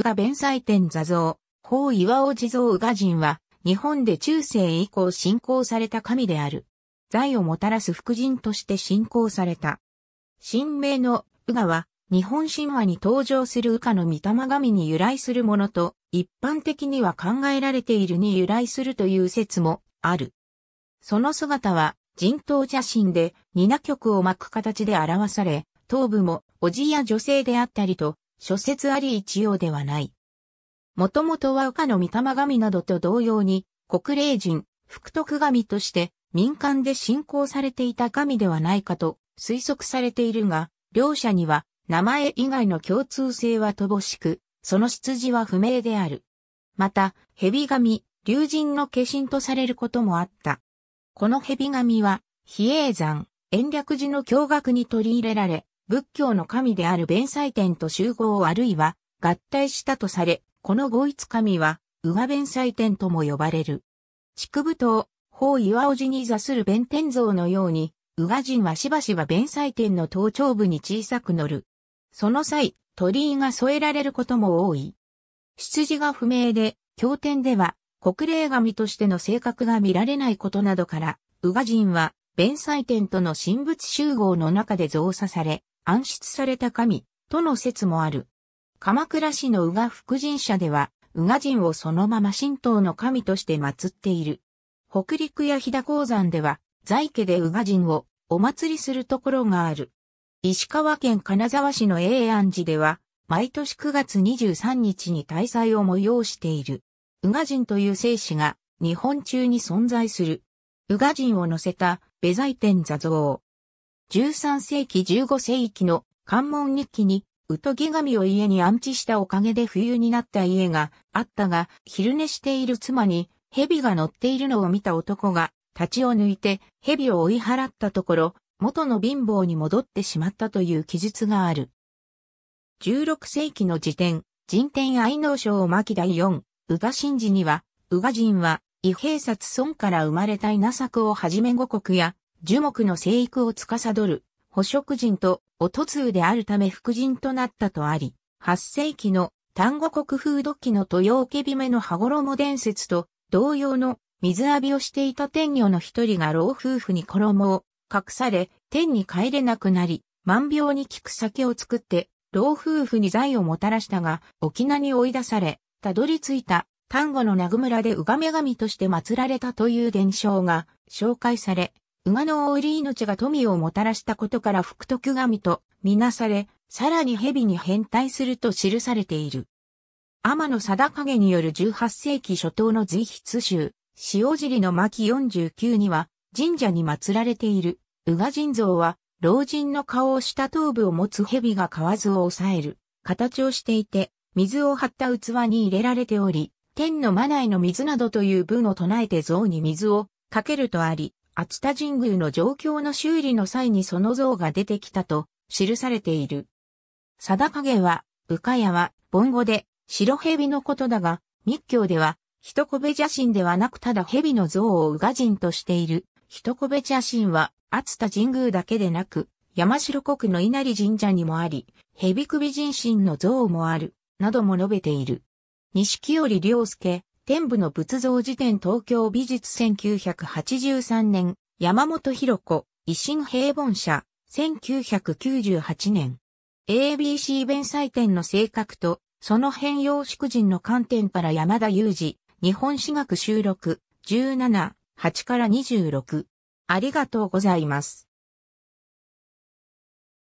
宇賀弁祭天座像、法岩尾地蔵宇賀神は、日本で中世以降信仰された神である。財をもたらす福神として信仰された。神明の宇賀は、日本神話に登場する宇賀の御霊神に由来するものと、一般的には考えられているに由来するという説もある。その姿は、人頭写真で、ニナ曲を巻く形で表され、頭部も、おじや女性であったりと、諸説あり一様ではない。もともとは岡の御霊神などと同様に、国霊人、福徳神として民間で信仰されていた神ではないかと推測されているが、両者には名前以外の共通性は乏しく、その出自は不明である。また、蛇神、竜神の化身とされることもあった。この蛇神は、比叡山、延暦寺の教学に取り入れられ、仏教の神である弁祭天と集合あるいは合体したとされ、この合一神は、宇賀弁祭天とも呼ばれる。畜部島、法岩尾寺に座する弁天像のように、宇賀人はしばしば弁祭天の頭頂部に小さく乗る。その際、鳥居が添えられることも多い。出自が不明で、経典では、国霊神としての性格が見られないことなどから、宇賀人は、弁祭天との神仏集合の中で増作され、暗室された神、との説もある。鎌倉市の宇賀福神社では、宇賀神をそのまま神道の神として祀っている。北陸や飛騨鉱山では、在家で宇賀神をお祭りするところがある。石川県金沢市の永安寺では、毎年9月23日に大祭を催している。宇賀神という聖子が日本中に存在する。宇賀神を乗せた、ベザイ天座像。13世紀15世紀の関門日記に、ウトギ神を家に安置したおかげで冬になった家があったが、昼寝している妻に、蛇が乗っているのを見た男が、立ちを抜いて、蛇を追い払ったところ、元の貧乏に戻ってしまったという記述がある。16世紀の辞典、人天愛能賞巻第4、宇賀神事には、宇賀人は、異兵殺孫から生まれた稲作をはじめ五国や、樹木の生育を司る捕食人と音通であるため副人となったとあり、8世紀の丹後国風土器の豊受姫の羽衣伝説と同様の水浴びをしていた天女の一人が老夫婦に衣を隠され天に帰れなくなり、万病に効く酒を作って老夫婦に財をもたらしたが沖縄に追い出され、たどり着いた丹後の名具村でうがめ神として祀られたという伝承が紹介され、馬の老い命が富をもたらしたことから福徳神とみなされ、さらに蛇に変態すると記されている。天野定影による18世紀初頭の随筆集、塩尻の巻49には、神社に祀られている、宇賀神像は、老人の顔をした頭部を持つ蛇が蛙を抑える、形をしていて、水を張った器に入れられており、天の魔内の水などという文を唱えて像に水をかけるとあり、熱田神宮の状況の修理の際にその像が出てきたと記されている。定影は、ウカヤは、盆ゴで、白蛇のことだが、密教では、一こべ邪神ではなくただ蛇の像をうが神としている。一こべ邪神は、熱田神宮だけでなく、山城国の稲荷神社にもあり、蛇首神神の像もある、なども述べている。西織良介、天部の仏像辞典東京美術1983年、山本博子、維新平凡社、1998年。ABC 弁祭典の性格と、その変容縮人の観点から山田裕二、日本史学収録、17、8から26。ありがとうございます。